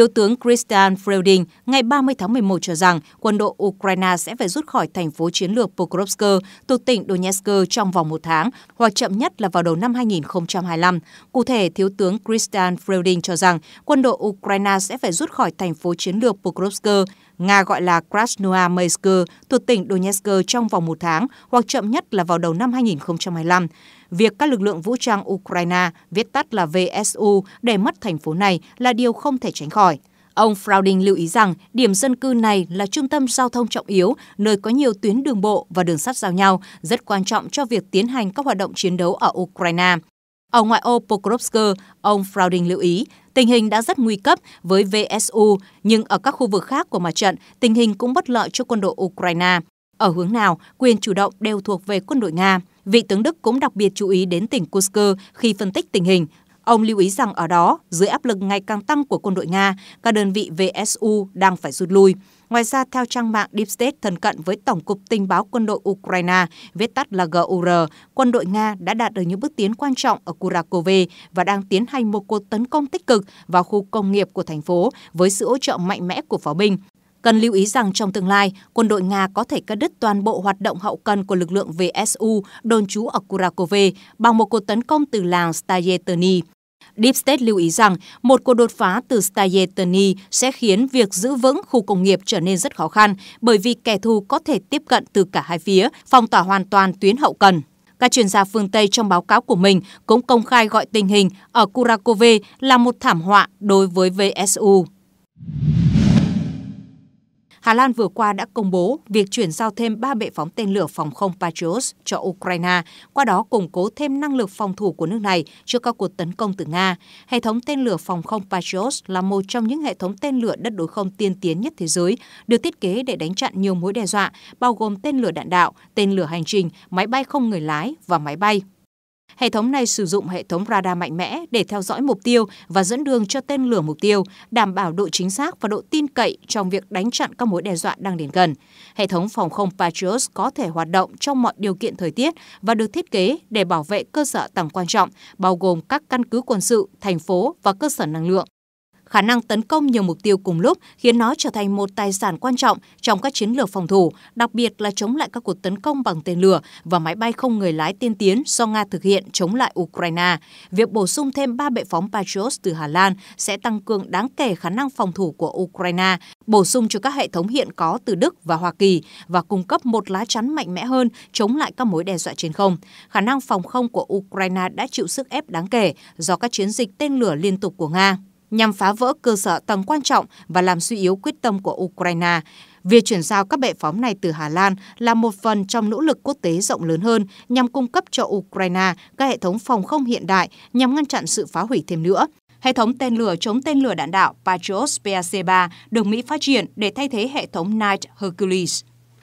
Thiếu tướng Christian Freuding ngày 30 tháng 11 cho rằng quân đội Ukraine sẽ phải rút khỏi thành phố chiến lược Pokrovsk thuộc tỉnh Donetsk trong vòng một tháng hoặc chậm nhất là vào đầu năm 2025. Cụ thể, Thiếu tướng Christian Freuding cho rằng quân đội Ukraine sẽ phải rút khỏi thành phố chiến lược Pokrovsk Nga gọi là Krasnoyarsk thuộc tỉnh Donetsk trong vòng một tháng hoặc chậm nhất là vào đầu năm 2025. Việc các lực lượng vũ trang Ukraine, viết tắt là VSU, để mất thành phố này là điều không thể tránh khỏi. Ông Fraudin lưu ý rằng điểm dân cư này là trung tâm giao thông trọng yếu, nơi có nhiều tuyến đường bộ và đường sắt giao nhau, rất quan trọng cho việc tiến hành các hoạt động chiến đấu ở Ukraine. Ở ngoại ô Pokrovsk, ông Fraudin lưu ý Tình hình đã rất nguy cấp với VSU, nhưng ở các khu vực khác của mặt trận, tình hình cũng bất lợi cho quân đội Ukraine. Ở hướng nào, quyền chủ động đều thuộc về quân đội Nga. Vị tướng Đức cũng đặc biệt chú ý đến tỉnh Kursk khi phân tích tình hình, Ông lưu ý rằng ở đó, dưới áp lực ngày càng tăng của quân đội Nga, các đơn vị VSU đang phải rút lui. Ngoài ra, theo trang mạng Deep State thân cận với Tổng cục Tình báo Quân đội Ukraine, viết tắt là GUR, quân đội Nga đã đạt được những bước tiến quan trọng ở Kurakove và đang tiến hành một cuộc tấn công tích cực vào khu công nghiệp của thành phố với sự hỗ trợ mạnh mẽ của pháo binh. Cần lưu ý rằng trong tương lai, quân đội Nga có thể cắt đứt toàn bộ hoạt động hậu cần của lực lượng VSU đồn trú ở Kurakove bằng một cuộc tấn công từ làng Stayeterny. Deep State lưu ý rằng một cuộc đột phá từ Stajetny sẽ khiến việc giữ vững khu công nghiệp trở nên rất khó khăn bởi vì kẻ thù có thể tiếp cận từ cả hai phía, phong tỏa hoàn toàn tuyến hậu cần. Các chuyên gia phương Tây trong báo cáo của mình cũng công khai gọi tình hình ở Kurakove là một thảm họa đối với VSU. Hà Lan vừa qua đã công bố việc chuyển giao thêm 3 bệ phóng tên lửa phòng không Patriot cho Ukraine, qua đó củng cố thêm năng lực phòng thủ của nước này trước các cuộc tấn công từ Nga. Hệ thống tên lửa phòng không Patriot là một trong những hệ thống tên lửa đất đối không tiên tiến nhất thế giới, được thiết kế để đánh chặn nhiều mối đe dọa, bao gồm tên lửa đạn đạo, tên lửa hành trình, máy bay không người lái và máy bay. Hệ thống này sử dụng hệ thống radar mạnh mẽ để theo dõi mục tiêu và dẫn đường cho tên lửa mục tiêu, đảm bảo độ chính xác và độ tin cậy trong việc đánh chặn các mối đe dọa đang đến gần. Hệ thống phòng không Patriot có thể hoạt động trong mọi điều kiện thời tiết và được thiết kế để bảo vệ cơ sở tầng quan trọng, bao gồm các căn cứ quân sự, thành phố và cơ sở năng lượng khả năng tấn công nhiều mục tiêu cùng lúc khiến nó trở thành một tài sản quan trọng trong các chiến lược phòng thủ, đặc biệt là chống lại các cuộc tấn công bằng tên lửa và máy bay không người lái tiên tiến do Nga thực hiện chống lại Ukraine. Việc bổ sung thêm ba bệ phóng Patriot từ Hà Lan sẽ tăng cường đáng kể khả năng phòng thủ của Ukraine, bổ sung cho các hệ thống hiện có từ Đức và Hoa Kỳ và cung cấp một lá chắn mạnh mẽ hơn chống lại các mối đe dọa trên không. Khả năng phòng không của Ukraine đã chịu sức ép đáng kể do các chiến dịch tên lửa liên tục của Nga nhằm phá vỡ cơ sở tầng quan trọng và làm suy yếu quyết tâm của Ukraine. Việc chuyển giao các bệ phóng này từ Hà Lan là một phần trong nỗ lực quốc tế rộng lớn hơn nhằm cung cấp cho Ukraine các hệ thống phòng không hiện đại nhằm ngăn chặn sự phá hủy thêm nữa. Hệ thống tên lửa chống tên lửa đạn đạo Patriot PAC-3 được Mỹ phát triển để thay thế hệ thống Knight Hercules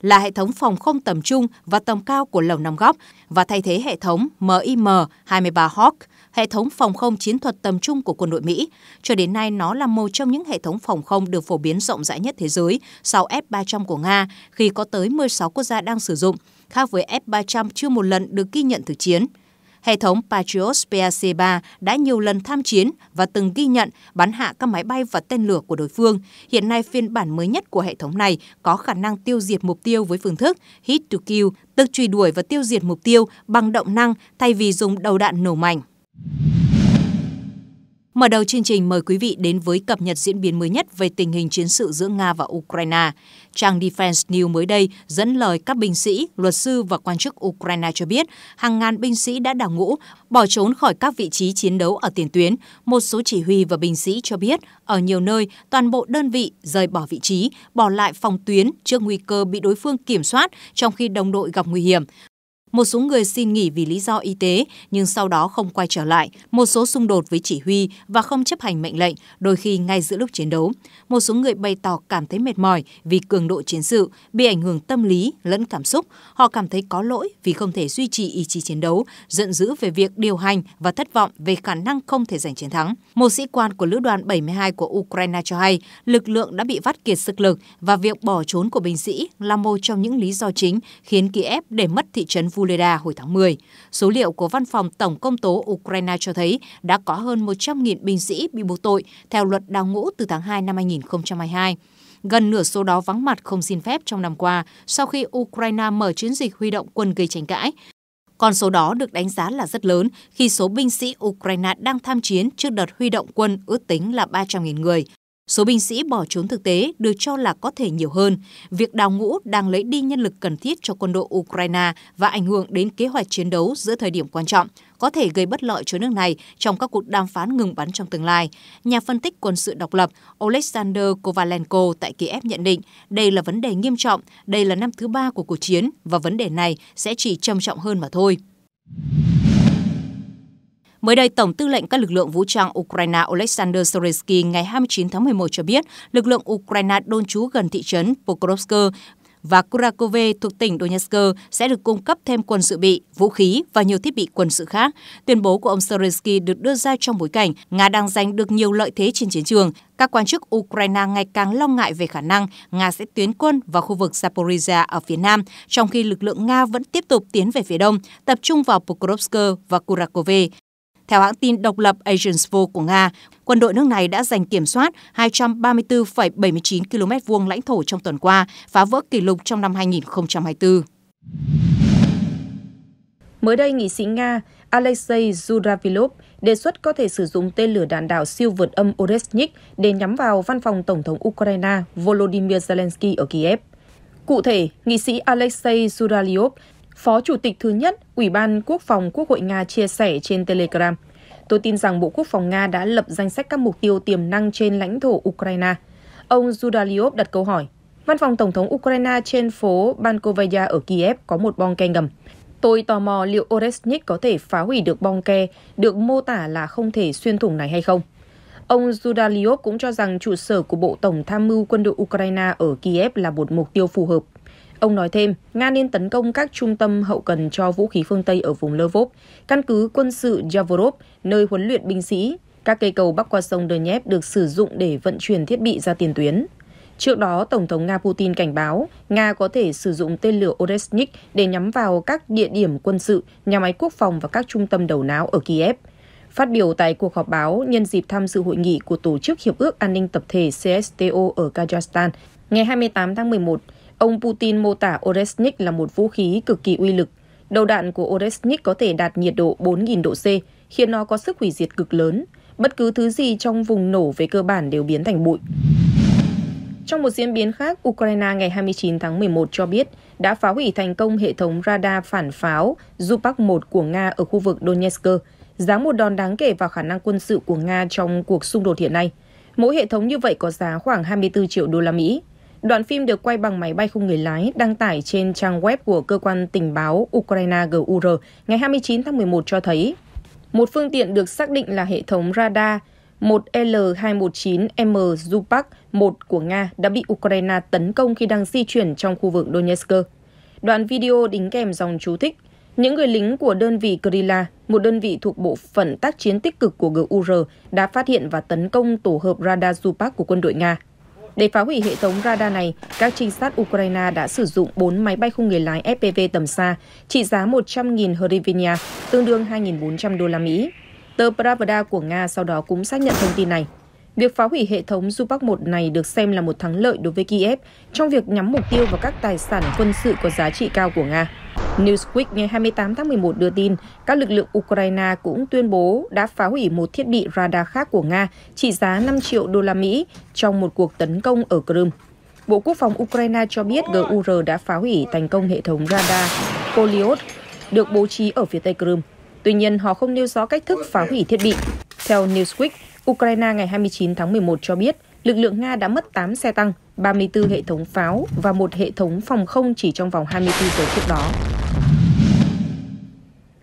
là hệ thống phòng không tầm trung và tầm cao của Lầu Năm Góc và thay thế hệ thống MIM-23 Hawk hệ thống phòng không chiến thuật tầm trung của quân đội Mỹ. Cho đến nay, nó là một trong những hệ thống phòng không được phổ biến rộng rãi nhất thế giới, sau F-300 của Nga, khi có tới 16 quốc gia đang sử dụng, khác với F-300 chưa một lần được ghi nhận thực chiến. Hệ thống Patriot PAC-3 đã nhiều lần tham chiến và từng ghi nhận bắn hạ các máy bay và tên lửa của đối phương. Hiện nay, phiên bản mới nhất của hệ thống này có khả năng tiêu diệt mục tiêu với phương thức hit to kill, tức truy đuổi và tiêu diệt mục tiêu bằng động năng thay vì dùng đầu đạn nổ mạnh. Mở đầu chương trình mời quý vị đến với cập nhật diễn biến mới nhất về tình hình chiến sự giữa Nga và Ukraine. Trang Defense News mới đây dẫn lời các binh sĩ, luật sư và quan chức Ukraine cho biết hàng ngàn binh sĩ đã đào ngũ, bỏ trốn khỏi các vị trí chiến đấu ở tiền tuyến. Một số chỉ huy và binh sĩ cho biết ở nhiều nơi toàn bộ đơn vị rời bỏ vị trí, bỏ lại phòng tuyến trước nguy cơ bị đối phương kiểm soát trong khi đồng đội gặp nguy hiểm. Một số người xin nghỉ vì lý do y tế nhưng sau đó không quay trở lại, một số xung đột với chỉ huy và không chấp hành mệnh lệnh, đôi khi ngay giữa lúc chiến đấu. Một số người bày tỏ cảm thấy mệt mỏi vì cường độ chiến sự, bị ảnh hưởng tâm lý lẫn cảm xúc. Họ cảm thấy có lỗi vì không thể duy trì ý chí chiến đấu, giận dữ về việc điều hành và thất vọng về khả năng không thể giành chiến thắng. Một sĩ quan của lữ đoàn 72 của Ukraine cho hay lực lượng đã bị vắt kiệt sức lực và việc bỏ trốn của binh sĩ là một trong những lý do chính khiến Kiev để mất thị trấn Vũ Fuleda hồi tháng 10. Số liệu của Văn phòng Tổng công tố Ukraine cho thấy đã có hơn 100.000 binh sĩ bị buộc tội theo luật đào ngũ từ tháng 2 năm 2022. Gần nửa số đó vắng mặt không xin phép trong năm qua sau khi Ukraine mở chiến dịch huy động quân gây tranh cãi. Con số đó được đánh giá là rất lớn khi số binh sĩ Ukraine đang tham chiến trước đợt huy động quân ước tính là 300.000 người. Số binh sĩ bỏ trốn thực tế được cho là có thể nhiều hơn. Việc đào ngũ đang lấy đi nhân lực cần thiết cho quân đội Ukraine và ảnh hưởng đến kế hoạch chiến đấu giữa thời điểm quan trọng, có thể gây bất lợi cho nước này trong các cuộc đàm phán ngừng bắn trong tương lai. Nhà phân tích quân sự độc lập Alexander Kovalenko tại Kiev nhận định đây là vấn đề nghiêm trọng, đây là năm thứ ba của cuộc chiến và vấn đề này sẽ chỉ trầm trọng hơn mà thôi. Mới đây, Tổng tư lệnh các lực lượng vũ trang Ukraine Oleksandr Zelensky ngày 29 tháng 11 cho biết lực lượng Ukraine đôn trú gần thị trấn Pokrovsk và Kurakove thuộc tỉnh Donetsk sẽ được cung cấp thêm quân dự bị, vũ khí và nhiều thiết bị quân sự khác. Tuyên bố của ông Zelensky được đưa ra trong bối cảnh Nga đang giành được nhiều lợi thế trên chiến trường. Các quan chức Ukraine ngày càng lo ngại về khả năng Nga sẽ tiến quân vào khu vực Zaporizhia ở phía nam, trong khi lực lượng Nga vẫn tiếp tục tiến về phía đông, tập trung vào Pokrovsk và Kurakove. Theo hãng tin độc lập Agentsvo của Nga, quân đội nước này đã giành kiểm soát 234,79 km vuông lãnh thổ trong tuần qua, phá vỡ kỷ lục trong năm 2024. Mới đây, nghị sĩ Nga Alexei Zuravilov đề xuất có thể sử dụng tên lửa đạn đạo siêu vượt âm Oresnik để nhắm vào văn phòng Tổng thống Ukraine Volodymyr Zelensky ở Kiev. Cụ thể, nghị sĩ Alexei Zuravilov Phó Chủ tịch thứ nhất Ủy ban Quốc phòng Quốc hội Nga chia sẻ trên Telegram. Tôi tin rằng Bộ Quốc phòng Nga đã lập danh sách các mục tiêu tiềm năng trên lãnh thổ Ukraine. Ông Zudaliov đặt câu hỏi. Văn phòng Tổng thống Ukraine trên phố Bankovaya ở Kiev có một bong ke ngầm. Tôi tò mò liệu Oresnik có thể phá hủy được bong ke được mô tả là không thể xuyên thủng này hay không. Ông Zudaliov cũng cho rằng trụ sở của Bộ Tổng Tham mưu quân đội Ukraine ở Kiev là một mục tiêu phù hợp. Ông nói thêm, Nga nên tấn công các trung tâm hậu cần cho vũ khí phương Tây ở vùng Lvov, căn cứ quân sự Yavorov, nơi huấn luyện binh sĩ. Các cây cầu bắc qua sông Donetsk được sử dụng để vận chuyển thiết bị ra tiền tuyến. Trước đó, Tổng thống Nga Putin cảnh báo Nga có thể sử dụng tên lửa Oresnik để nhắm vào các địa điểm quân sự, nhà máy quốc phòng và các trung tâm đầu não ở Kiev. Phát biểu tại cuộc họp báo nhân dịp tham dự hội nghị của Tổ chức Hiệp ước An ninh Tập thể CSTO ở Kazakhstan ngày 28 tháng 11, Ông Putin mô tả Oresnik là một vũ khí cực kỳ uy lực. Đầu đạn của Oresnik có thể đạt nhiệt độ 4.000 độ C, khiến nó có sức hủy diệt cực lớn. Bất cứ thứ gì trong vùng nổ về cơ bản đều biến thành bụi. Trong một diễn biến khác, Ukraine ngày 29 tháng 11 cho biết đã phá hủy thành công hệ thống radar phản pháo Zupak-1 của Nga ở khu vực Donetsk, giá một đòn đáng kể vào khả năng quân sự của Nga trong cuộc xung đột hiện nay. Mỗi hệ thống như vậy có giá khoảng 24 triệu đô la Mỹ. Đoạn phim được quay bằng máy bay không người lái đăng tải trên trang web của cơ quan tình báo Ukraine GUR ngày 29 tháng 11 cho thấy một phương tiện được xác định là hệ thống radar 1L219M Zupak 1 của Nga đã bị Ukraine tấn công khi đang di chuyển trong khu vực Donetsk. Đoạn video đính kèm dòng chú thích những người lính của đơn vị Krila, một đơn vị thuộc bộ phận tác chiến tích cực của GUR, đã phát hiện và tấn công tổ hợp radar Zupak của quân đội Nga. Để phá hủy hệ thống radar này, các trinh sát Ukraine đã sử dụng 4 máy bay không người lái FPV tầm xa, trị giá 100.000 hryvnia, tương đương 2.400 đô la Mỹ. Tờ Pravda của Nga sau đó cũng xác nhận thông tin này. Việc phá hủy hệ thống Zupak-1 này được xem là một thắng lợi đối với Kiev trong việc nhắm mục tiêu vào các tài sản quân sự có giá trị cao của Nga. Newsweek ngày 28 tháng 11 đưa tin, các lực lượng Ukraine cũng tuyên bố đã phá hủy một thiết bị radar khác của Nga trị giá 5 triệu đô la Mỹ trong một cuộc tấn công ở Crimea. Bộ Quốc phòng Ukraine cho biết GUR đã phá hủy thành công hệ thống radar Koliot được bố trí ở phía tây Crimea. Tuy nhiên, họ không nêu rõ cách thức phá hủy thiết bị. Theo Newsweek, Ukraine ngày 29 tháng 11 cho biết lực lượng Nga đã mất 8 xe tăng, 34 hệ thống pháo và một hệ thống phòng không chỉ trong vòng 24 giờ trước đó.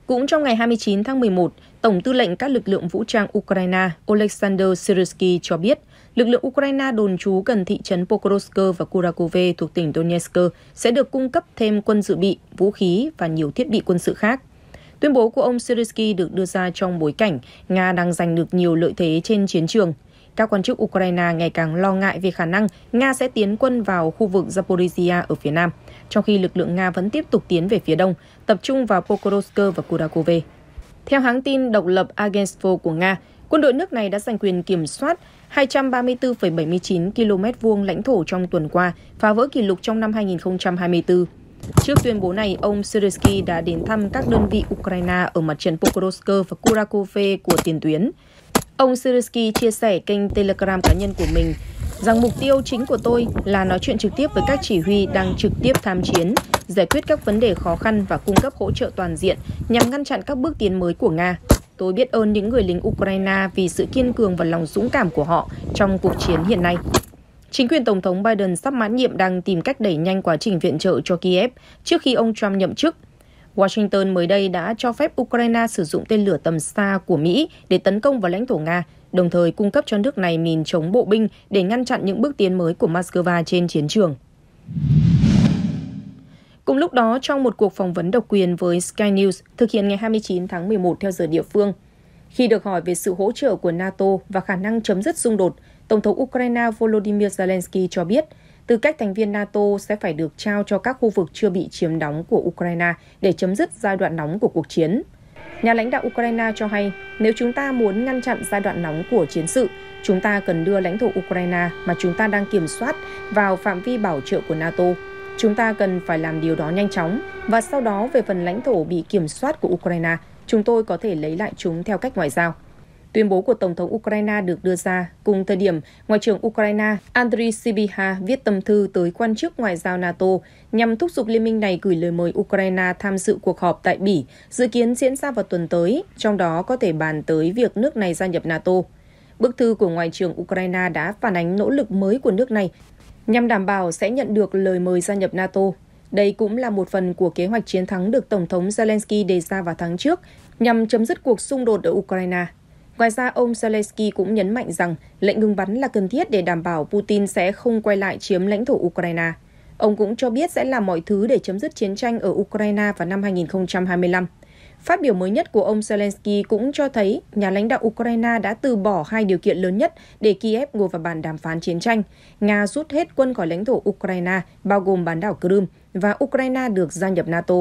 Cũng trong ngày 29 tháng 11, Tổng tư lệnh các lực lượng vũ trang Ukraine Oleksandr Syrsky cho biết, lực lượng Ukraine đồn trú gần thị trấn Pokrovsk và Kurakove thuộc tỉnh Donetsk sẽ được cung cấp thêm quân dự bị, vũ khí và nhiều thiết bị quân sự khác. Tuyên bố của ông Zelensky được đưa ra trong bối cảnh Nga đang giành được nhiều lợi thế trên chiến trường. Các quan chức Ukraine ngày càng lo ngại về khả năng Nga sẽ tiến quân vào khu vực Zaporizhia ở phía nam, trong khi lực lượng Nga vẫn tiếp tục tiến về phía đông, tập trung vào Pokrovsk và Kurakove. Theo hãng tin độc lập Agensfo của Nga, quân đội nước này đã giành quyền kiểm soát 234,79 km vuông lãnh thổ trong tuần qua, phá vỡ kỷ lục trong năm 2024. Trước tuyên bố này, ông Zelensky đã đến thăm các đơn vị Ukraine ở mặt trận Pokrovsk và Kurakove của tiền tuyến. Ông Zelensky chia sẻ kênh Telegram cá nhân của mình rằng mục tiêu chính của tôi là nói chuyện trực tiếp với các chỉ huy đang trực tiếp tham chiến, giải quyết các vấn đề khó khăn và cung cấp hỗ trợ toàn diện nhằm ngăn chặn các bước tiến mới của Nga. Tôi biết ơn những người lính Ukraine vì sự kiên cường và lòng dũng cảm của họ trong cuộc chiến hiện nay. Chính quyền Tổng thống Biden sắp mãn nhiệm đang tìm cách đẩy nhanh quá trình viện trợ cho Kiev trước khi ông Trump nhậm chức. Washington mới đây đã cho phép Ukraine sử dụng tên lửa tầm xa của Mỹ để tấn công vào lãnh thổ Nga, đồng thời cung cấp cho nước này mìn chống bộ binh để ngăn chặn những bước tiến mới của Moscow trên chiến trường. Cùng lúc đó, trong một cuộc phỏng vấn độc quyền với Sky News thực hiện ngày 29 tháng 11 theo giờ địa phương, khi được hỏi về sự hỗ trợ của NATO và khả năng chấm dứt xung đột, Tổng thống Ukraine Volodymyr Zelensky cho biết, tư cách thành viên NATO sẽ phải được trao cho các khu vực chưa bị chiếm đóng của Ukraine để chấm dứt giai đoạn nóng của cuộc chiến. Nhà lãnh đạo Ukraine cho hay, nếu chúng ta muốn ngăn chặn giai đoạn nóng của chiến sự, chúng ta cần đưa lãnh thổ Ukraine mà chúng ta đang kiểm soát vào phạm vi bảo trợ của NATO. Chúng ta cần phải làm điều đó nhanh chóng và sau đó về phần lãnh thổ bị kiểm soát của Ukraine, chúng tôi có thể lấy lại chúng theo cách ngoại giao. Tuyên bố của Tổng thống Ukraine được đưa ra cùng thời điểm Ngoại trưởng Ukraine Andriy Sibiha viết tâm thư tới quan chức ngoại giao NATO nhằm thúc giục liên minh này gửi lời mời Ukraine tham dự cuộc họp tại Bỉ dự kiến diễn ra vào tuần tới, trong đó có thể bàn tới việc nước này gia nhập NATO. Bức thư của Ngoại trưởng Ukraine đã phản ánh nỗ lực mới của nước này nhằm đảm bảo sẽ nhận được lời mời gia nhập NATO. Đây cũng là một phần của kế hoạch chiến thắng được Tổng thống Zelensky đề ra vào tháng trước nhằm chấm dứt cuộc xung đột ở Ukraine. Ngoài ra, ông Zelensky cũng nhấn mạnh rằng lệnh ngừng bắn là cần thiết để đảm bảo Putin sẽ không quay lại chiếm lãnh thổ Ukraine. Ông cũng cho biết sẽ làm mọi thứ để chấm dứt chiến tranh ở Ukraine vào năm 2025. Phát biểu mới nhất của ông Zelensky cũng cho thấy nhà lãnh đạo Ukraine đã từ bỏ hai điều kiện lớn nhất để Kiev ngồi vào bàn đàm phán chiến tranh. Nga rút hết quân khỏi lãnh thổ Ukraine, bao gồm bán đảo Crimea, và Ukraine được gia nhập NATO.